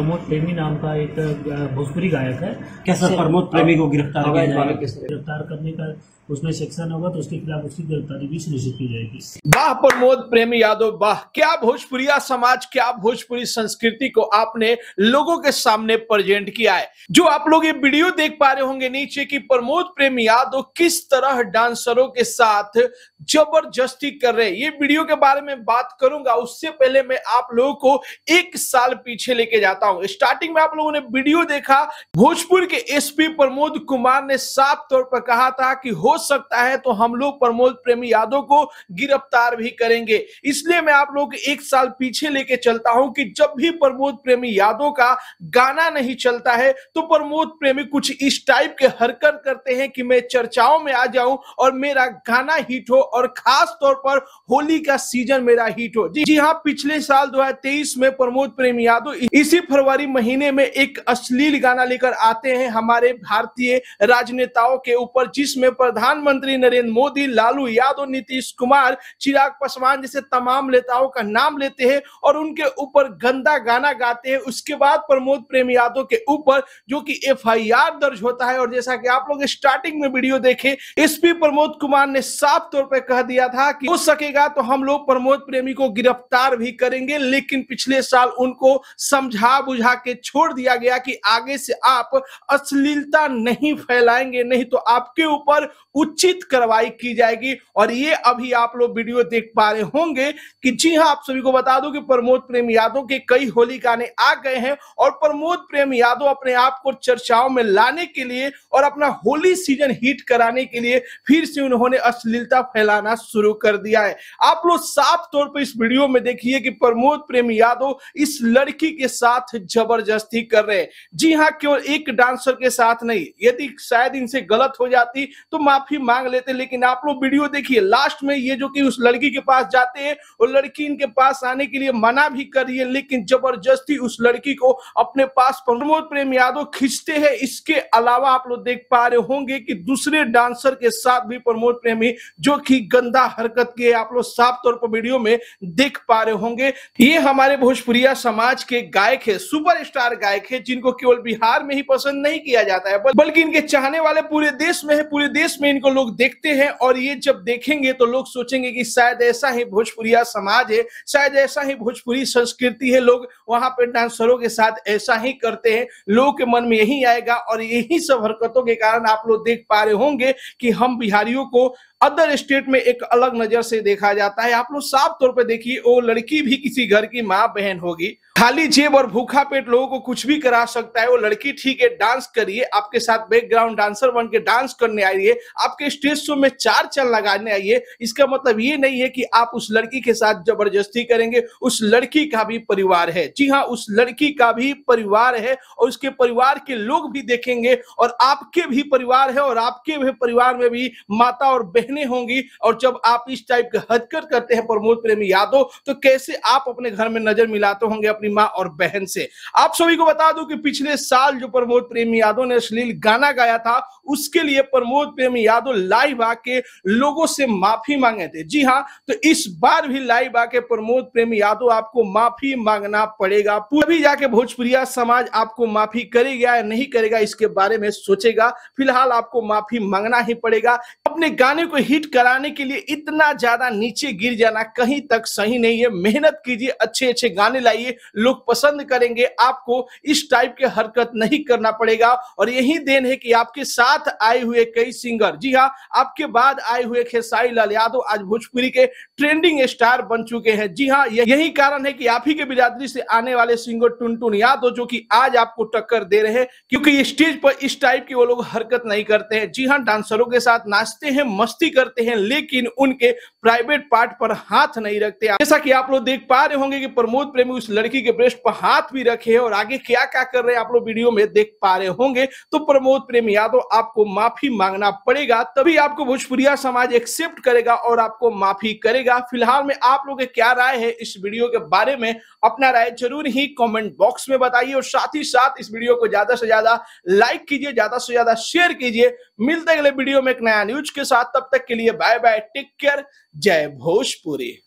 प्रमोद प्रेमी नाम का एक भोजपुरी गायक है कैसा प्रमोद प्रेमी को गिरफ्तार गिरफ्तार करने का उसमें सेक्शन होगा तो उसके खिलाफ उसकी गिरफ्तारी भी सुनिश्चित की जाएगी वाह प्रमोद प्रेमी यादव वाह क्या भोजपुरिया समाज क्या भोजपुरी संस्कृति को आपने लोगों के सामने प्रेजेंट किया है जो आप लोग ये वीडियो देख पा रहे होंगे नीचे कि प्रमोद प्रेमी यादव किस तरह डांसरों के साथ जबरदस्ती कर रहे ये वीडियो के बारे में बात करूंगा उससे पहले मैं आप लोगों को एक साल पीछे लेके जाता हूं स्टार्टिंग में आप लोगों ने वीडियो देखा भोजपुर के एसपी प्रमोद कुमार ने साफ तौर पर कहा था कि हो सकता है तो हम लोग प्रमोद प्रेमी यादव को गिरफ्तार भी करेंगे इसलिए मैं आप लोग एक साल पीछे लेके चलता हूं कि जब भी प्रमोद प्रेमी यादव का गाना नहीं चलता है तो प्रमोद प्रेमी कुछ इस टाइप के हरकत करते हैं कि मैं चर्चाओं में आ जाऊं और मेरा गाना हिट हो और खास तौर पर होली का सीजन मेरा हिट हो जी, जी हाँ पिछले साल दो में प्रमोद प्रेमी यादव इसी फर फरवरी महीने में एक अश्लील गाना लेकर आते हैं हमारे भारतीय राजनेताओं के ऊपर जिसमें प्रधानमंत्री नरेंद्र मोदी लालू यादव नीतीश कुमार चिराग पासवान जैसे तमाम नेताओं का नाम लेते हैं और उनके ऊपर गंदा गाना गाते हैं उसके बाद प्रमोद प्रेम यादव के ऊपर जो कि एफ दर्ज होता है और जैसा कि आप लोग स्टार्टिंग में वीडियो देखे एसपी प्रमोद कुमार ने साफ तौर पर कह दिया था कि हो सकेगा तो हम लोग प्रमोद प्रेमी को गिरफ्तार भी करेंगे लेकिन पिछले साल उनको समझा बुझा बुझा के छोड़ दिया गया कि आगे से आप अश्लीलता नहीं फैलाएंगे नहीं तो आपके ऊपर उचित कार्रवाई की जाएगी और ये अभी आप लोग वीडियो देख पा रहे होंगे कि जी हाँ आप सभी को बता दो कि प्रमोद प्रेम यादव के कई होली गाने आ गए हैं और प्रमोद प्रेम यादव अपने आप को चर्चाओं में लाने के लिए और अपना होली सीजन हिट कराने के लिए फिर से उन्होंने अश्लीलता फैलाना शुरू कर दिया है आप लोग साफ तौर पर इस वीडियो में देखिए कि प्रमोद प्रेम यादव इस लड़की के साथ साथ जबरदस्ती कर रहे जी हाँ केवल एक डांसर के साथ नहीं यदि शायद इनसे गलत हो जाती तो माफी मांग लेते लेकिन आप लोग वीडियो देखिए लास्ट में ये जो कि उस लड़की के पास जाते हैं और लड़की इनके पास आने के लिए मना भी कर रही है लेकिन जबरदस्ती उस लड़की को अपने पास प्रमोद प्रेम यादव खींचते हैं इसके अलावा आप लोग देख पा रहे होंगे कि दूसरे डांसर के साथ भी प्रमोद प्रेमी जो कि गंदा हरकत के आप लोग साफ तौर पर वीडियो में देख पा रहे होंगे ये हमारे भोजपुरिया समाज के गायक है सुपरस्टार गायक है जिनको केवल बिहार में ही पसंद नहीं किया जाता है बल्कि इनके चाहने वाले पूरे देश में है पूरे देश में इनको लोग देखते हैं और ये जब देखेंगे तो लोग सोचेंगे कि शायद ऐसा ही भोजपुरिया समाज है शायद ऐसा ही भोजपुरी संस्कृति है लोग वहां पर डांसरों के साथ ऐसा ही करते हैं लोगों के मन में यही आएगा और यही सब हरकतों के कारण आप लोग देख पा रहे होंगे कि हम बिहारियों को अदर स्टेट में एक अलग नजर से देखा जाता है आप लोग साफ तौर पर देखिए वो लड़की भी किसी घर की माँ बहन होगी खाली जेब और भूखा पेट लोगों को कुछ भी करा सकता है वो लड़की ठीक है डांस करिए आपके साथ बैकग्राउंड डांसर बन के डांस करने आई है आपके स्टेज शो में चार चल लगाने आई है इसका मतलब ये नहीं है कि आप उस लड़की के साथ जबरदस्ती करेंगे उस लड़की का भी परिवार है जी हाँ उस लड़की का भी परिवार है और उसके परिवार के लोग भी देखेंगे और आपके भी परिवार है और आपके भी परिवार में भी माता और बहन देखनी होंगी और जब आप इस टाइप के हरकत करते हैं प्रमोद प्रेमी यादव तो कैसे आप अपने घर में नजर मिलाते होंगे अपनी माँ और बहन से आप सभी को बता दूं कि पिछले साल जो प्रमोद प्रेमी यादव ने अश्लील गाना गाया था उसके लिए प्रमोद प्रेमी यादव लाइव आके लोगों से माफी मांगे थे जी हाँ तो इस बार भी लाइव आके प्रमोद प्रेमी यादव आपको माफी मांगना पड़ेगा पूरी जाके भोजपुरिया समाज आपको माफी करेगा या नहीं करेगा इसके बारे में सोचेगा फिलहाल आपको माफी मांगना ही पड़ेगा अपने गाने को हिट कराने के लिए इतना ज्यादा नीचे गिर जाना कहीं तक सही नहीं है मेहनत कीजिए अच्छे अच्छे गाने लाइए लोग पसंद करेंगे आपको इस टाइप के हरकत नहीं करना पड़ेगा और यही देन है कि आपके साथ आए हुए कई सिंगर जी हाँ आपके बाद आए हुए खेसाई लाल यादव आज भोजपुरी के ट्रेंडिंग स्टार बन चुके हैं जी हाँ यही कारण है कि आप ही के बिरादरी से आने वाले सिंगर टुनटुन यादव जो की आज आपको टक्कर दे रहे हैं क्योंकि स्टेज पर इस टाइप की वो लोग हरकत नहीं करते हैं जी हाँ डांसरों के साथ नाचते हैं मस्ती भी करते हैं लेकिन उनके प्राइवेट पार्ट पर हाथ नहीं रखते जैसा कि आप लोग देख पा रहे होंगे कि प्रमोद प्रेमी उस लड़की के ब्रेस्ट पर हाथ भी रखे हैं और आगे क्या क्या कर रहे हैं आप लोग वीडियो में देख पा रहे होंगे तो प्रमोद प्रेम यादव आपको माफी मांगना पड़ेगा तभी आपको भोजपुरिया समाज एक्सेप्ट करेगा और आपको माफी करेगा फिलहाल में आप लोग क्या राय है इस वीडियो के बारे में अपना राय जरूर ही कॉमेंट बॉक्स में बताइए और साथ ही साथ इस वीडियो को ज्यादा से ज्यादा लाइक कीजिए ज्यादा से ज्यादा शेयर कीजिए मिलते अगले वीडियो में एक नया न्यूज के साथ तब तक के लिए बाय बाय टेक केयर जय भोजपुरी